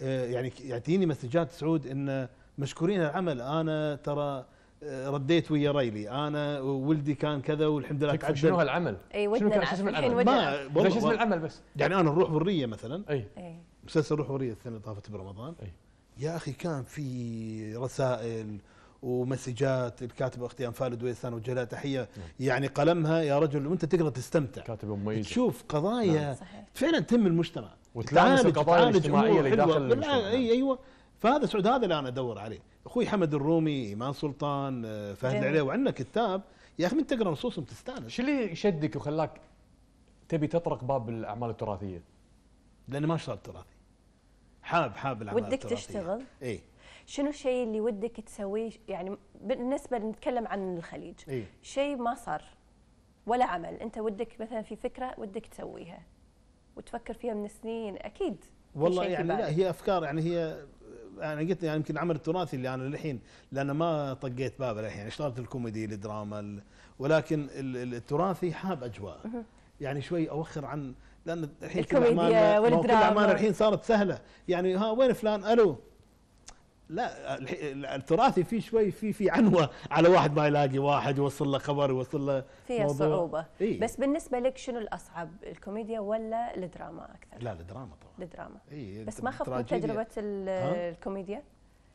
آه، يعني يعطيني مسجات سعود ان مشكورين العمل انا ترى آه، رديت ويا ريلي انا ولدي كان كذا والحمد لله تعدل شنو هالعمل؟ اي ودنا شنو كان اسم العمل؟ ما اسم العمل بس يعني انا الروح والريه مثلا اي إيه. مسلسل الروح والريه السنه اللي طافت برمضان اي يا اخي كان في رسائل ومسجات الكاتبه اختي انفال دويسان وجلاء لها تحيه يعني قلمها يا رجل وانت تقرا تستمتع كاتبه مميزه تشوف قضايا نعم. فعلا تهم المجتمع وتلامس القضايا الاجتماعيه اللي داخل المجتمع اي ايوه فهذا سعود هذا اللي انا ادور عليه اخوي حمد الرومي ايمان سلطان آه، فهد العليوي وعندنا كتاب يا اخي من تقرا نصوصهم تستانس شو اللي شدك وخلاك تبي تطرق باب الاعمال التراثيه؟ لاني ما اشتغل تراثي حاب حاب الاعمال ودك التراثيه ودك تشتغل؟ اي شنو الشيء اللي ودك تسويه يعني بالنسبه نتكلم عن الخليج إيه؟ شيء ما صار ولا عمل انت ودك مثلا في فكره ودك تسويها وتفكر فيها من سنين اكيد والله يعني لا هي افكار يعني هي انا قلت يعني يمكن العمل التراثي اللي انا للحين لان ما طقيت بابه للحين اشتغلت الكوميدي الدراما ولكن التراثي حاب اجواء يعني شوي اوخر عن لان الحين الكوميديا والدراما الحين صارت سهله يعني ها وين فلان الو لا التراثي فيه شوي في في عنوه على واحد ما يلاقي واحد يوصل له خبر يوصل له فيها صعوبه إيه؟ بس بالنسبه لك شنو الاصعب الكوميديا ولا الدراما اكثر؟ لا الدراما طبعا الدراما إيه بس ما خفت من تجربه الكوميديا؟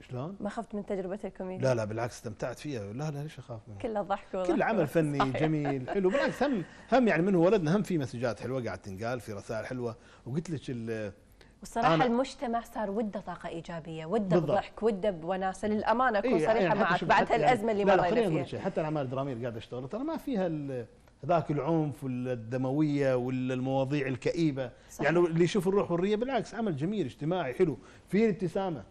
شلون؟ ما خفت من تجربه الكوميديا؟ لا لا بالعكس استمتعت فيها لا لا ليش اخاف منها؟ كله ضحك والله كل عمل فني صحيح. جميل حلو بالعكس هم هم يعني من ولدنا هم في مسجات حلوه قاعد تنقال في رسائل حلوه وقلت لك والصراحة أنا المجتمع صار وده طاقة إيجابية وده ضحك وده بوناسه للأمانة أكون إيه يعني صريحة يعني معك بعد هالأزمة يعني اللي مرينا فيها حتى الأعمال الدرامية اللي قاعدة أشتغل ترى ما فيها ذاك العنف والدمويه والمواضيع الكئيبه صحيح. يعني اللي يشوف الروح والريه بالعكس عمل جميل اجتماعي حلو في ابتسامه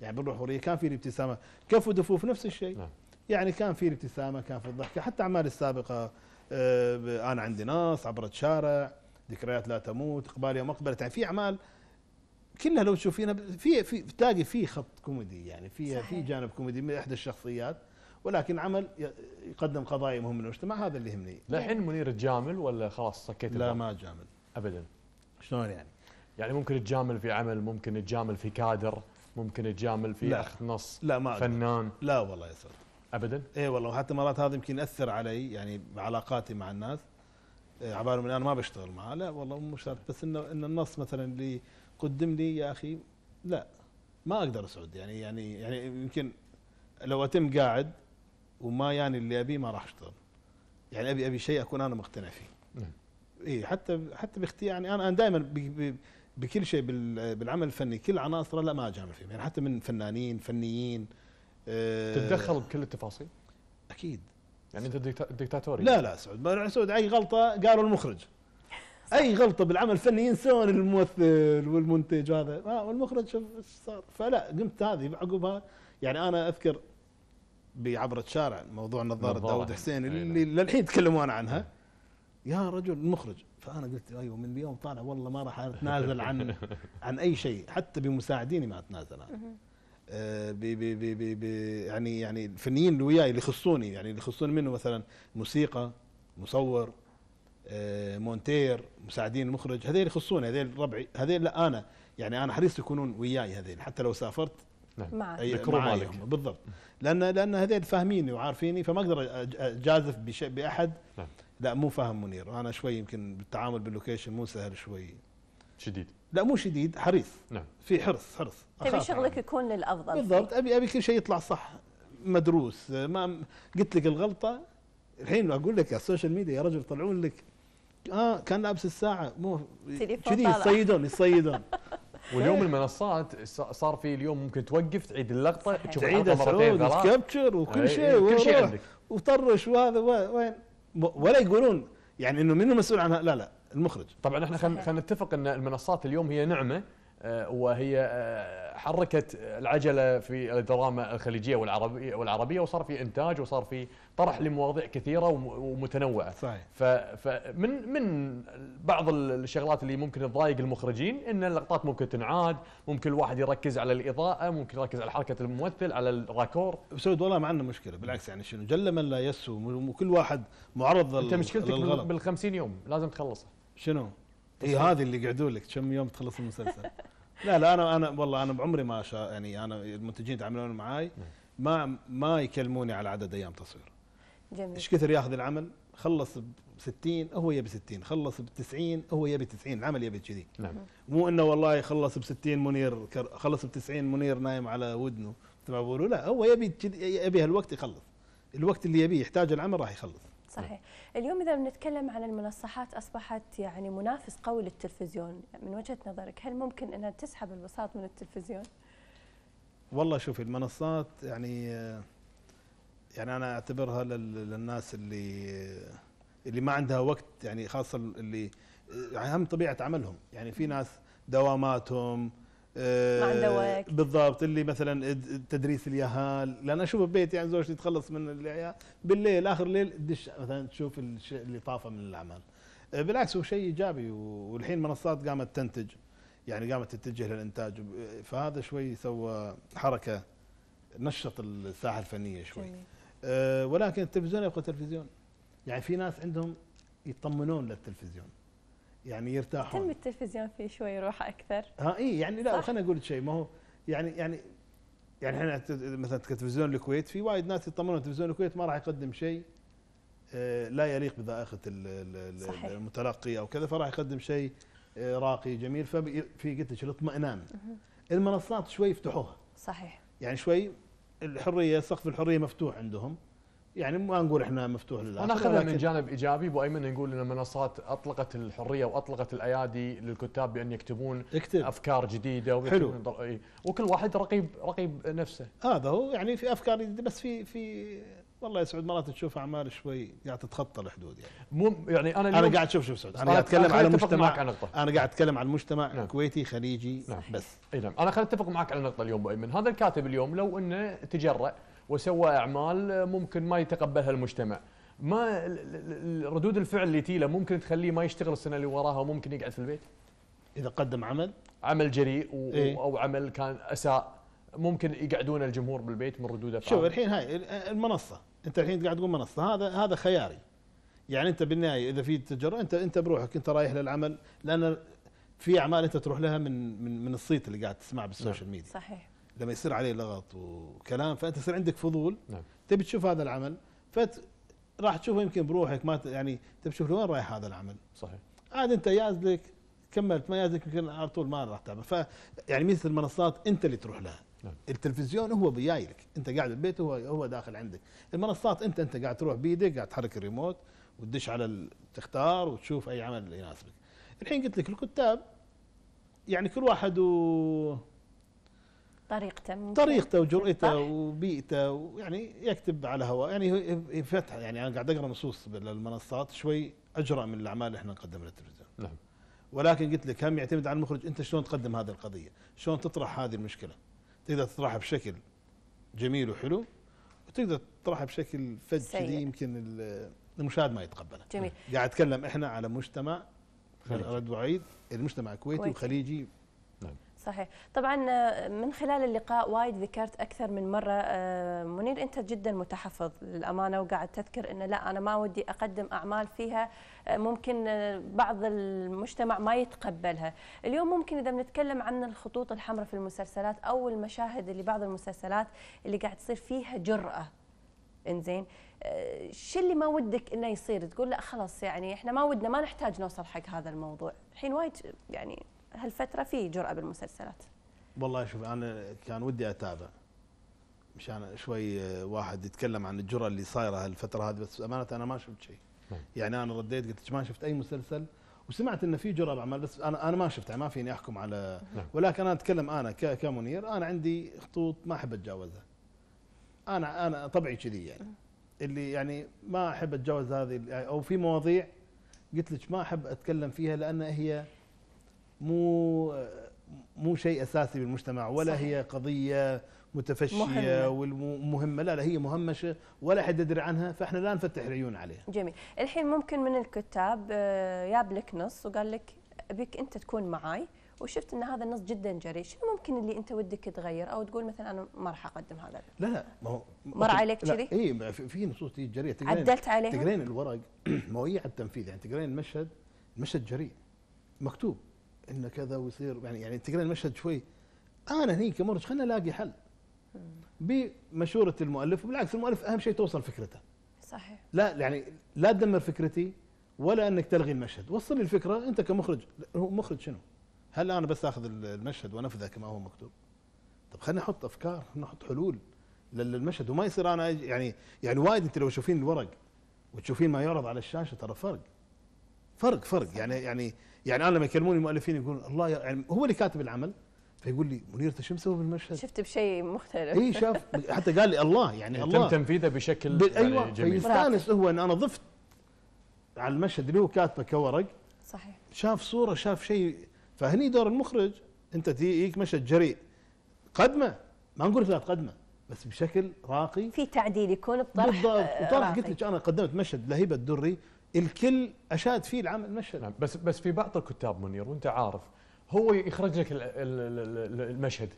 يعني بالروح والريه كان في الابتسامه كف ودفوف نفس الشيء نعم. يعني كان في الابتسامه كان في الضحكه حتى اعمال السابقه آه انا عندي ناس عبرت شارع ذكريات لا تموت اقبال يوم اقبلت يعني في اعمال كلها لو تشوفينها في في تلاقي في خط كوميدي يعني في في جانب كوميدي من احدى الشخصيات ولكن عمل يقدم قضايا مهمه للمجتمع هذا اللي يهمني للحين منير تجامل ولا خلاص سكيت لا ما جامل ابدا شلون يعني؟ يعني ممكن تجامل في عمل ممكن تجامل في كادر ممكن تجامل في لا اخذ نص لا ما فنان لا والله يا سعد ابدا اي والله وحتى مرات هذا يمكن ياثر علي يعني بعلاقاتي مع الناس إيه، على من انا ما بشتغل معاه لا والله مو شرط بس انه ان النص مثلا اللي قدم لي يا اخي لا ما اقدر اسعد يعني يعني يعني يمكن لو اتم قاعد وما يعني اللي ابيه ما راح اشتغل يعني ابي ابي شيء اكون انا مقتنع فيه نعم. اي حتى حتى باختيار يعني انا انا دائما بكل شيء بالعمل الفني كل عناصره لا ما اجامل فيهم يعني حتى من فنانين فنيين أه تتدخل بكل التفاصيل؟ اكيد يعني انت ديكتاتوري لا لا سعود سعود اي غلطه قالوا المخرج اي غلطه بالعمل الفني ينسون الممثل والمنتج وهذا آه، والمخرج شوف ايش صار فلا قمت هذه عقبها يعني انا اذكر بعبره شارع موضوع نظاره داود حسين اللي نعم. للحين يتكلمون عنها يا رجل المخرج فانا قلت ايوه من اليوم طالع والله ما راح اتنازل عن عن اي شيء حتى بمساعديني ما اتنازل انا آه، ب بي بي بي بي يعني يعني الفنيين اللي وياي اللي يخصوني يعني اللي يخصوني منه مثلا موسيقى مصور آه، مونتير مساعدين المخرج هذيل يخصوني هذيل ربعي هذيل لا انا يعني انا حريص يكونون وياي هذيل حتى لو سافرت معك نعم. معايهم بالضبط لان لان هذيل فاهميني وعارفيني فما اقدر اجازف بشيء باحد نعم. لا مو فاهم منير انا شوي يمكن بالتعامل باللوكيشن مو سهل شوي شديد لا مو شديد حريص نعم في حرص حرص تبي شغلك يعني. يكون للافضل بالضبط ابي ابي كل شيء يطلع صح مدروس ما قلت لك الغلطه الحين اقول لك على السوشيال ميديا يا رجل يطلعون لك اه كان لابس الساعه مو كذي يصيدون يصيدون واليوم المنصات صار في اليوم ممكن توقف تعيد اللقطه تشوف تعيد مرتين وتكبتشر وكل إيه، شيء كل شيء عندك وطرش وهذا وين ولا يقولون يعني انه من المسؤول عنها لا لا المخرج طبعا احنا خلينا نتفق ان المنصات اليوم هي نعمه آه، وهي آه، حركت العجله في الدراما الخليجيه والعربيه والعربيه وصار في انتاج وصار في طرح لمواضيع كثيره ومتنوعه صحيح فمن من بعض الشغلات اللي ممكن تضايق المخرجين ان اللقطات ممكن تنعاد ممكن الواحد يركز على الاضاءه ممكن يركز على حركه الممثل على الراكور سعود والله ما عندنا مشكله بالعكس يعني شنو جل من لا يسو وكل واحد معرض انت مشكلتك بال 50 يوم لازم تخلصه شنو؟ اي هذه اللي قعدوا لك كم يوم تخلص المسلسل لا لا انا انا والله انا بعمري ما شا يعني انا المنتجين يتعاملون معي ما ما يكلموني على عدد ايام تصوير جميل ايش كثر ياخذ العمل خلص ب 60 هو يبي 60 خلص ب 90 هو يبي 90 العمل يبي كذي نعم مو انه والله خلص ب 60 منير خلص ب 90 منير نايم على ودنه تبع بيقولوا لا هو يبي يبي هالوقت يخلص الوقت اللي يبيه يحتاج العمل راح يخلص صحيح اليوم اذا بنتكلم عن المنصحات اصبحت يعني منافس قوي للتلفزيون من وجهه نظرك هل ممكن انها تسحب البساط من التلفزيون والله شوفي المنصات يعني يعني انا اعتبرها للناس اللي اللي ما عندها وقت يعني خاصه اللي اهم يعني طبيعه عملهم يعني في ناس دواماتهم آه، وقت بالضبط اللي مثلا تدريس اليهال لان اشوف ببيتي يعني زوجتي تخلص من العيال بالليل اخر الليل تدش مثلا تشوف الشيء اللي طافه من الاعمال آه، بالعكس هو شيء ايجابي والحين منصات قامت تنتج يعني قامت تتجه للانتاج فهذا شوي سوى حركه نشط الساحه الفنيه شوي جميل. أه ولكن التلفزيون يبقى تلفزيون يعني في ناس عندهم يطمنون للتلفزيون يعني يرتاحون تم التلفزيون فيه شوي روح اكثر ها اي يعني لا خليني اقول لك شيء ما هو يعني يعني يعني احنا مثلا كتلفزيون الكويت في وايد ناس يطمنون تلفزيون الكويت ما راح يقدم شيء آه، لا يليق بذائقه المتلقي او كذا فراح يقدم شيء آه، راقي جميل ففي قلت لك الاطمئنان المنصات شوي يفتحوها صحيح يعني شوي الحريه سقف الحريه مفتوح عندهم يعني ما نقول احنا مفتوح انا اخذها من جانب ايجابي ابو ايمن نقول ان المنصات اطلقت الحريه واطلقت الايادي للكتاب بان يكتبون اكتب. افكار جديده حلو وكل واحد رقيب رقيب نفسه هذا هو يعني في افكار جديده بس في في والله يا سعود مرات تشوف اعمال شوي قاعد تتخطى الحدود يعني مو يعني انا انا قاعد شوف شوف سعود انا قاعد اتكلم على المجتمع انا قاعد اتكلم عن المجتمع نعم. كويتي خليجي نعم. بس اي نعم انا خليني اتفق معك على نقطه اليوم ابو ايمن هذا الكاتب اليوم لو انه تجرأ وسوى اعمال ممكن ما يتقبلها المجتمع ما ردود الفعل اللي تيله ممكن تخليه ما يشتغل السنه اللي وراها وممكن يقعد في البيت اذا قدم عمل عمل جريء و... إيه؟ او عمل كان اساء ممكن يقعدون الجمهور بالبيت من ردود افعال شوف الحين هاي المنصه انت الحين قاعد تقول منصه هذا هذا خياري يعني انت بالنهايه اذا في تجر انت انت بروحك انت رايح للعمل لان في اعمال انت تروح لها من من من الصيت اللي قاعد تسمع بالسوشيال نعم. ميديا صحيح لما يصير عليه لغط وكلام فانت يصير عندك فضول نعم. تبي تشوف هذا العمل فت راح تشوفه يمكن بروحك ما يعني تبي تشوف لوين رايح هذا العمل صحيح عاد انت يازلك كملت ما يازلك يمكن على طول ما راح تعمل ف يعني ميزه المنصات انت اللي تروح لها نعم. التلفزيون هو بياي لك انت قاعد بالبيت هو هو داخل عندك المنصات انت انت قاعد تروح بيدك قاعد تحرك الريموت وتدش على تختار وتشوف اي عمل يناسبك الحين قلت لك الكتاب يعني كل واحد و طريقته ممكن. طريقته وجرأته وبيئته ويعني يكتب على هواء يعني فتح يعني انا قاعد اقرا نصوص بالمنصات شوي اجرأ من الاعمال اللي احنا نقدمها للتلفزيون نعم ولكن قلت لك هم يعتمد على المخرج انت شلون تقدم هذه القضيه شلون تطرح هذه المشكله تقدر تطرحها بشكل جميل وحلو وتقدر تطرحها بشكل فج كذي يمكن المشاهد ما يتقبله جميل قاعد اتكلم احنا على مجتمع رد وعيد المجتمع الكويتي وخليجي صحيح طبعا آه، من خلال اللقاء وايد ذكرت اكثر من مره آه، منير انت جدا متحفظ للامانه وقاعد تذكر انه لا انا ما ودي اقدم اعمال فيها آه، ممكن بعض المجتمع ما يتقبلها اليوم ممكن اذا بنتكلم عن الخطوط الحمراء في المسلسلات او المشاهد اللي بعض المسلسلات اللي قاعد تصير فيها جرأه انزين شو اللي ما ودك انه يصير تقول لا خلاص يعني احنا ما ودنا ما نحتاج نوصل حق هذا الموضوع الحين وايد يعني هالفتره في جرأه بالمسلسلات والله شوف انا كان ودي اتابع مشان شوي آه، واحد يتكلم عن الجرأة اللي صايره هالفتره هذه بس امانه انا ما شفت شيء نعم. يعني انا رديت قلت ما شفت اي مسلسل وسمعت انه في جرأة بعمل بس انا انا ما شفت يعني ما فيني احكم على نعم. ولكن انا اتكلم انا كمنير انا عندي خطوط ما احب اتجاوزها انا انا طبعي كذي يعني اللي يعني ما احب اتجاوز هذه يعني، او في مواضيع قلت لك ما احب اتكلم فيها لان هي مو مو شيء اساسي بالمجتمع ولا صحيح. هي قضيه متفشيه والمهمه لا لا هي مهمشه ولا حد يدري عنها فاحنا لا نفتح العيون عليها جميل الحين ممكن من الكتاب جاب آه، لك نص وقال لك ابيك انت تكون معي وشفت ان هذا النص جدا جريء شنو ممكن اللي انت ودك تغير او تقول مثلا انا ما راح اقدم هذا لا لا ما هو مر عليك كذي اي في نصوص تيجي جريئه عدلت عليها تقرين الورق ما هي على التنفيذ يعني تقرين المشهد المشهد جريء مكتوب ان كذا ويصير يعني يعني تقرأ المشهد شوي انا هني كمرج خلنا الاقي حل بمشوره المؤلف وبالعكس المؤلف اهم شيء توصل فكرته صحيح لا يعني لا تدمر فكرتي ولا انك تلغي المشهد وصل لي الفكره انت كمخرج هو مخرج شنو هل انا بس اخذ المشهد وانفذه كما هو مكتوب طب خلينا نحط افكار خلينا نحط حلول للمشهد وما يصير انا يعني يعني وايد انت لو تشوفين الورق وتشوفين ما يعرض على الشاشه ترى فرق فرق فرق يعني يعني يعني انا لما يكلموني مؤلفين يقولون الله يعني هو اللي كاتب العمل فيقول لي منير انت شو مسوي بالمشهد؟ شفت بشيء مختلف اي شاف حتى قال لي الله يعني, يعني الله تم تنفيذه بشكل ايوه يعني جميل فيستانس هو ان انا ضفت على المشهد اللي هو كاتبه كورق صحيح شاف صوره شاف شيء فهني دور المخرج انت تجيك مشهد جريء قدمه ما نقول لا تقدمه بس بشكل راقي في تعديل يكون بطرح بالضبط آه، وطرح قلت لك انا قدمت مشهد لهيبه الدري الكل اشاد فيه العام المشهد نعم بس بس في بعض الكتاب منير وانت عارف هو يخرج لك المشهد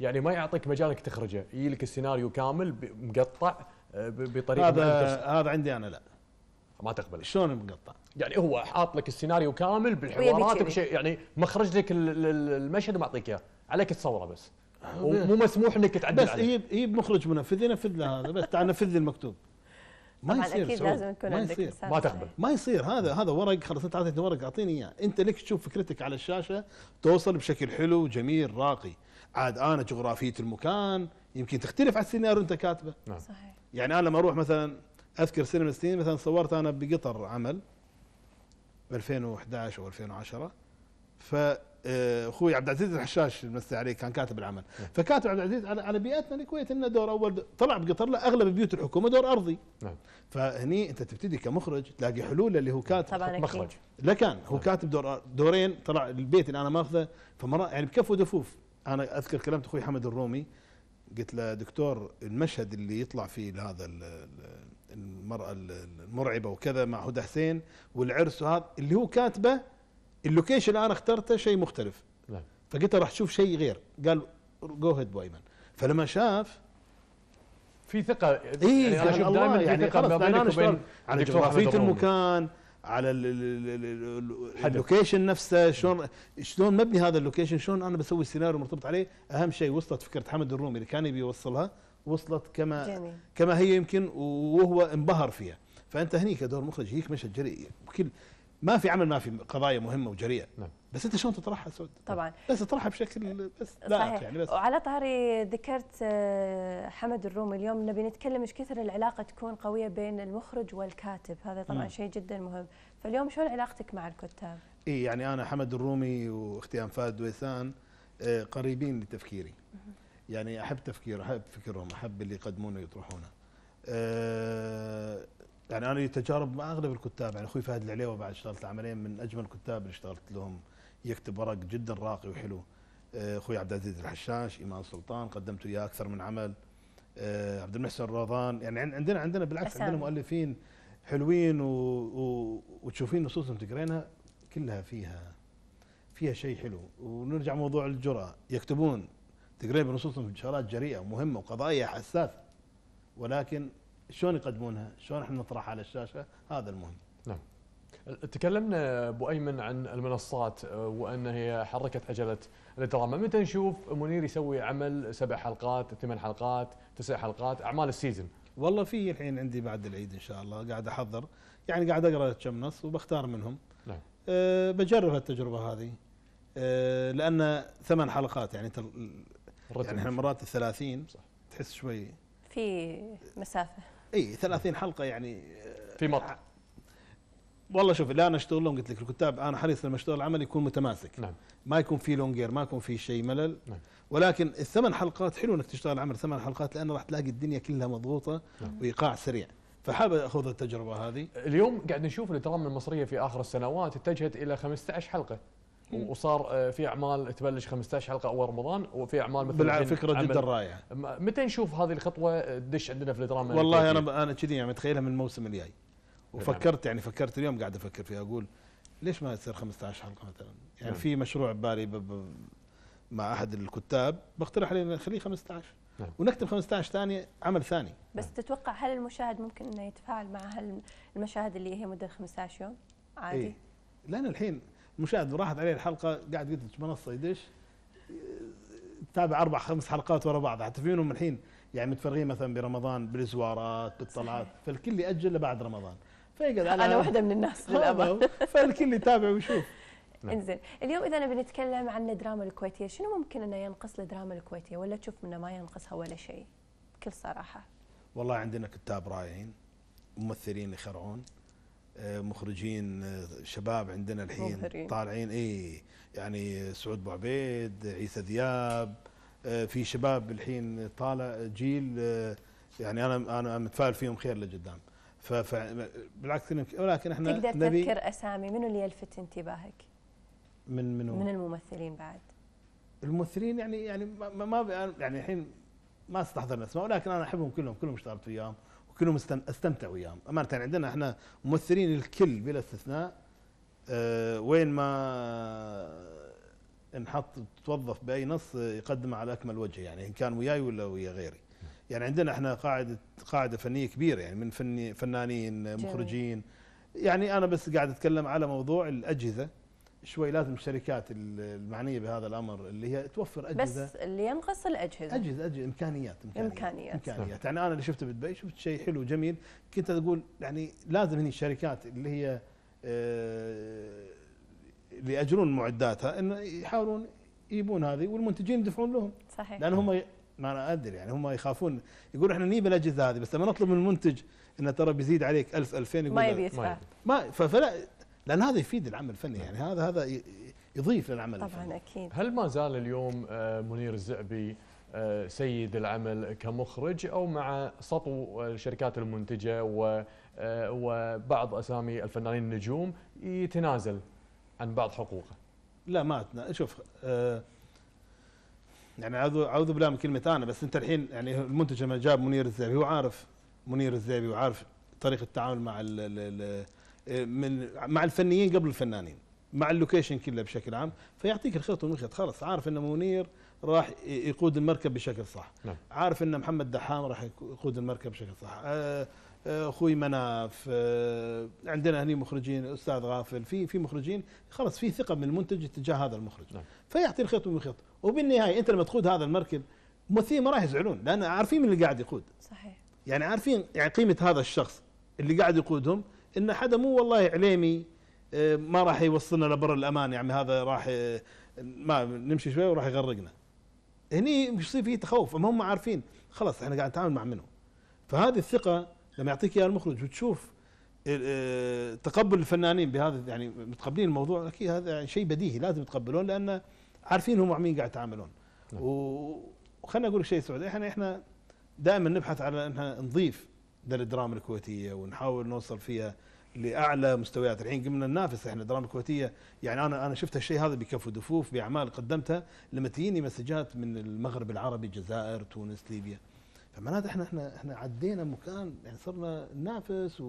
يعني ما يعطيك مجالك تخرجه يجي لك السيناريو كامل مقطع آه، بطريقه هذا هذا عندي انا لا ما تقبل شلون مقطع؟ يعني هو حاط لك السيناريو كامل بالحوارات بشيء يعني مخرج لك المشهد ومعطيك اياه عليك تصوره بس ومو مسموح انك تعدل بس عليه بس يجيب مخرج منفذ ينفذ له هذا بس تعال نفذ لي المكتوب ما يصير اكيد سعود. لازم يكون ما عندك يصير. ما تقبل ما يصير هذا هذا ورق خلاص انت اعطيتني ورق اعطيني اياه انت لك تشوف فكرتك على الشاشه توصل بشكل حلو جميل راقي عاد انا جغرافيه المكان يمكن تختلف على السيناريو انت كاتبه نعم. صحيح يعني انا لما اروح مثلا اذكر سنه من السنين مثلا صورت انا بقطر عمل ب 2011 او 2010 ف آه، اخوي عبد العزيز الحشاش مسي عليه كان كاتب العمل نعم. فكاتب عبد العزيز على, على بيئتنا الكويت انه دور اول طلع بقطر له اغلب بيوت الحكومه دور ارضي نعم. فهني انت تبتدي كمخرج تلاقي حلول اللي هو كاتب طبعا مخرج لا كان هو نعم. كاتب دور دورين طلع البيت اللي انا ماخذه فمره يعني بكف ودفوف انا اذكر كلمت اخوي حمد الرومي قلت له دكتور المشهد اللي يطلع فيه هذا المرأة المرعبة وكذا مع هدى حسين والعرس وهذا اللي هو كاتبه اللوكيشن اللي انا اخترته شيء مختلف نعم فقلت راح تشوف شيء غير قال جو هيد بايمن فلما شاف في ثقه إيه يعني انا يعني اشوف دائما في يعني ثقه ما بينك وبين على يعني جغرافيه المكان على اللوكيشن نفسه شلون شلون مبني هذا اللوكيشن شلون انا بسوي سيناريو مرتبط عليه اهم شيء وصلت فكره حمد الرومي اللي كان يبي يوصلها وصلت كما جميل. كما هي يمكن وهو انبهر فيها فانت هني كدور مخرج هيك مشهد جريء بكل ما في عمل ما في قضايا مهمه وجريئه نعم. بس انت شلون تطرحها سود طبعا بس اطرحها بشكل بس صحيح يعني بس وعلى طاري ذكرت آه، حمد الرومي اليوم نبي نتكلم ايش كثر العلاقه تكون قويه بين المخرج والكاتب هذا طبعا شيء جدا مهم فاليوم شلون علاقتك مع الكتاب اي يعني انا حمد الرومي واختي انفاد ويثان آه، قريبين لتفكيري يعني احب تفكير احب فكرهم احب اللي يقدمونه ويطرحونه آه، يعني انا لي تجارب مع اغلب الكتاب يعني اخوي فهد العليوه بعد اشتغلت عملين من اجمل الكتاب اللي اشتغلت لهم يكتب ورق جدا راقي وحلو آه، اخوي عبد العزيز الحشاش ايمان سلطان قدمت وياه اكثر من عمل آه، عبد المحسن الروضان يعني عندنا عندنا بالعكس عندنا مؤلفين حلوين و و وتشوفين نصوصهم تقرينها كلها فيها فيها شيء حلو ونرجع موضوع الجرأة يكتبون تقرين بنصوصهم شغلات جريئة ومهمة وقضايا حساسة ولكن شلون يقدمونها شلون احنا نطرحها على الشاشه هذا المهم نعم تكلمنا ابو ايمن عن المنصات آه، وان هي حركت عجله الدراما متى نشوف منير يسوي عمل سبع حلقات ثمان حلقات تسع حلقات اعمال السيزون والله في الحين عندي بعد العيد ان شاء الله قاعد احضر يعني قاعد اقرا كم نص وبختار منهم نعم. أه بجرب التجربه هذه أه لان ثمان حلقات يعني تل... يعني احنا مرات ال 30 تحس شوي في مسافه اي 30 حلقه يعني آه، في مطعم والله شوف لا انا اشتغل لهم قلت لك الكتاب انا حريص لما اشتغل عمل يكون متماسك نعم. ما يكون في لونجير ما يكون في شيء ملل نعم. ولكن الثمان حلقات حلو انك تشتغل عمل ثمان حلقات لان راح تلاقي الدنيا كلها مضغوطه نعم. وايقاع سريع فحابب اخذ التجربه هذه اليوم قاعد نشوف الدراما المصريه في اخر السنوات اتجهت الى 15 حلقه وصار آه، في اعمال تبلش 15 حلقه اول رمضان وفي اعمال مثل بالعكس فكره جدا رائعه متى نشوف هذه الخطوه تدش عندنا في الدراما والله انا انا كذي يعني متخيلها من الموسم الجاي وفكرت يعني فكرت اليوم قاعد افكر فيها اقول ليش ما تصير 15 حلقه مثلا يعني في مشروع ببالي مع احد الكتاب بقترح عليه نخليه 15 نعم. ونكتب 15 ثانيه عمل ثاني بس نعم. تتوقع هل المشاهد ممكن انه يتفاعل مع هالمشاهد اللي هي مده 15 يوم عادي؟ إيه؟ لان الحين مشاهد راحت عليه الحلقه قاعد قلت لك منصه يدش تتابع اربع خمس حلقات ورا بعض حتى فيهم الحين يعني متفرغين مثلا برمضان بالزوارات بالطلعات فالكل ياجل لبعد رمضان فيقعد على انا واحده من الناس للامانه فالكل يتابع ويشوف انزين اليوم اذا بنتكلم عن الدراما الكويتيه شنو ممكن انه ينقص الدراما الكويتيه ولا تشوف انه ما ينقصها ولا شيء بكل صراحه والله عندنا كتاب رائعين ممثلين يخرعون آه، مخرجين آه، شباب عندنا الحين مبهرين. طالعين اي يعني سعود عبيد عيسى ذياب آه، في شباب الحين طالع جيل يعني انا انا متفائل فيهم خير لقدام فبالعكس ولكن احنا تقدر نبي تذكر اسامي منو اللي يلفت انتباهك؟ من منو؟ من الممثلين بعد الممثلين يعني يعني ما يعني الحين ما استحضرنا اسماء ولكن انا احبهم كلهم كلهم اشتغلت وياهم كلهم استمتعوا وياهم امانه يعني عندنا احنا ممثلين الكل بلا استثناء أه وين ما نحط توظف باي نص يقدمه على اكمل وجه يعني ان كان وياي ولا ويا غيري يعني عندنا احنا قاعده قاعده فنيه كبيره يعني من فني فنانين مخرجين يعني انا بس قاعد اتكلم على موضوع الاجهزه شوي لازم الشركات المعنيه بهذا الامر اللي هي توفر اجهزه بس اللي ينقص الاجهزه اجهزه اجهزه امكانيات امكانيات امكانيات, إمكانيات. يعني انا اللي شفته بدبي شفت شيء حلو جميل كنت اقول يعني لازم هني الشركات اللي هي آه، اللي ياجرون معداتها انه يحاولون يجيبون هذه والمنتجين يدفعون لهم صحيح لان هم ما انا ادري يعني هم يخافون يقول احنا نجيب الاجهزه هذه بس لما نطلب من المنتج انه ترى بيزيد عليك 1000 ألف 2000 يقول ما يبي يدفع ما فلا لان هذا يفيد العمل الفني نعم. يعني هذا هذا يضيف للعمل طبعا الفني. اكيد هل ما زال اليوم آه، منير الزعبي آه، سيد العمل كمخرج او مع سطو الشركات المنتجه آه، وبعض اسامي الفنانين النجوم يتنازل عن بعض حقوقه؟ لا ما شوف يعني اعوذ اعوذ بالله من كلمه انا بس انت الحين يعني المنتج لما جاب منير الزعبي هو عارف منير الزعبي وعارف طريقه التعامل مع ال ال ال من مع الفنيين قبل الفنانين مع اللوكيشن كله بشكل عام فيعطيك الخيط والمخيط خلاص عارف ان منير راح يقود المركب بشكل صح نعم. عارف ان محمد دحام راح يقود المركب بشكل صح آه، آه، اخوي مناف آه، عندنا هني مخرجين استاذ غافل في في مخرجين خلاص في ثقه من المنتج تجاه هذا المخرج نعم. فيعطي الخيط والمخيط وبالنهايه انت لما تقود هذا المركب الممثلين ما راح يزعلون لان عارفين من اللي قاعد يقود صحيح يعني عارفين يعني قيمه هذا الشخص اللي قاعد يقودهم ان حدا مو والله عليمي آه، ما راح يوصلنا لبر الامان يعني هذا راح آه، ما نمشي شوي وراح يغرقنا هني يصير فيه تخوف ما هم عارفين خلاص احنا قاعد نتعامل مع منو فهذه الثقه لما يعطيك اياها المخرج وتشوف آه، تقبل الفنانين بهذا يعني متقبلين الموضوع اكيد هذا يعني شيء بديهي لازم يتقبلون لان عارفين هم مع مين قاعد يتعاملون نعم. وخلنا اقول لك شيء سعود احنا احنا دائما نبحث على ان احنا نضيف للدراما الكويتيه ونحاول نوصل فيها لاعلى مستويات الحين قمنا ننافس احنا الدراما الكويتيه يعني انا انا شفت الشيء هذا بكف ودفوف باعمال قدمتها لما تجيني مسجات من المغرب العربي الجزائر تونس ليبيا فمعناته احنا احنا احنا عدينا مكان يعني صرنا ننافس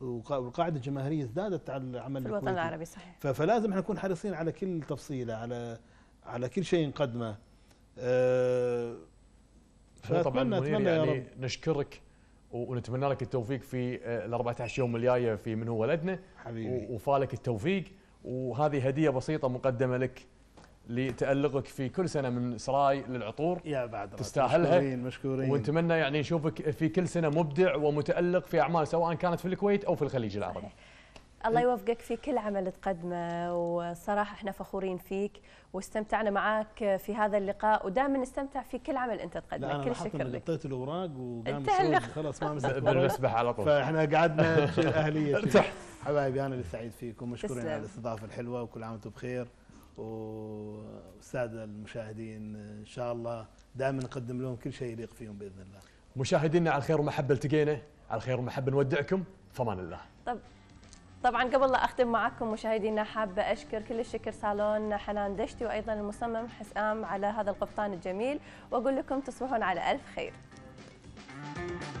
والقاعده الجماهيريه ازدادت على العمل في الوطن العربي صحيح فلازم احنا نكون حريصين على كل تفصيله على على كل شيء نقدمه أه طبعا اتمنى يعني نشكرك ونتمنى لك التوفيق في آه، ال 14 يوم الجايه في من هو ولدنا حبيبي وفالك التوفيق وهذه هديه بسيطه مقدمه لك لتألقك في كل سنه من سراي للعطور يا بعد تستاهلها مشكورين مشكورين ونتمنى يعني نشوفك في كل سنه مبدع ومتألق في اعمال سواء كانت في الكويت او في الخليج العربي الله يوفقك في كل عمل تقدمه وصراحه احنا فخورين فيك واستمتعنا معاك في هذا اللقاء ودائما نستمتع في كل عمل انت تقدمه كل شكر لك غطيت الاوراق وقام خلاص ما مسكت بالمسبح على طول فاحنا قعدنا الاهليه حبايبي انا اللي سعيد فيكم مشكورين على الاستضافه الحلوه وكل عام وانتم بخير والساده المشاهدين ان شاء الله دائما نقدم لهم كل شيء يليق فيهم باذن الله مشاهدينا على الخير ومحبه التقينا على الخير ومحبه نودعكم فمان الله طب طبعا قبل لا اختم معكم مشاهدينا حابه اشكر كل الشكر صالون حنان دشتي وايضا المصمم حسام على هذا القبطان الجميل واقول لكم تصبحون على الف خير.